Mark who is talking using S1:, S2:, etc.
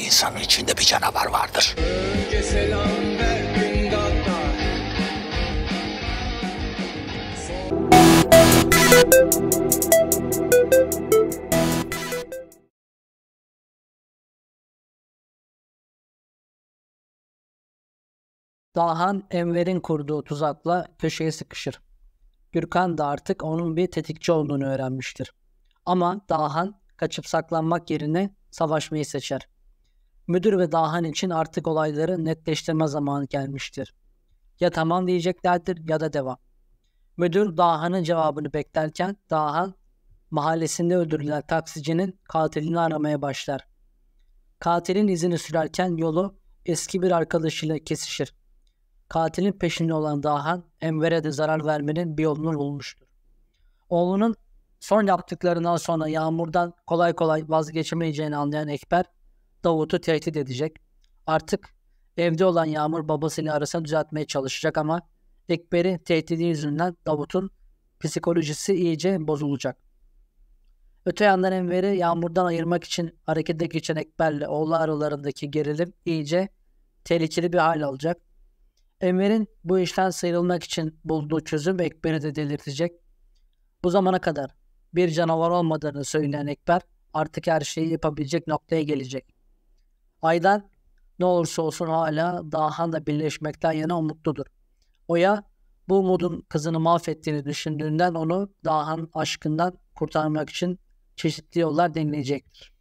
S1: her insanın içinde bir canavar vardır. Önce selam ver
S2: Dahan
S3: Enver'in kurduğu tuzakla köşeye sıkışır. Gürkan da artık onun bir tetikçi olduğunu öğrenmiştir. Ama Dahan kaçıp saklanmak yerine savaşmayı seçer. Müdür ve dahan için artık olayları netleştirme zamanı gelmiştir. Ya tamam diyeceklerdir ya da devam. Müdür dahanın cevabını beklerken dahan mahallesinde öldürülen taksicinin katilini aramaya başlar. Katilin izini sürerken yolu eski bir arkadaşıyla kesişir. Katilin peşinde olan Dahan, Enver'e de zarar vermenin bir yolunu bulmuştur. Oğlunun son yaptıklarından sonra Yağmur'dan kolay kolay vazgeçemeyeceğini anlayan Ekber, Davut'u tehdit edecek. Artık evde olan Yağmur babasıyla arasını düzeltmeye çalışacak ama Ekber'i tehdidi yüzünden Davut'un psikolojisi iyice bozulacak. Öte yandan Enver'i Yağmur'dan ayırmak için harekete geçen Ekber'le oğlu aralarındaki gerilim iyice tehlikeli bir hal alacak. Enver'in bu işten sıyrılmak için bulduğu çözüm Ekber'i de delirtecek. Bu zamana kadar bir canavar olmadığını söyleyen Ekber artık her şeyi yapabilecek noktaya gelecek. Aydan ne olursa olsun hala daha da birleşmekten yana umutludur. Oya bu umudun kızını mahvettiğini düşündüğünden onu Dahan aşkından kurtarmak için çeşitli yollar denilecektir.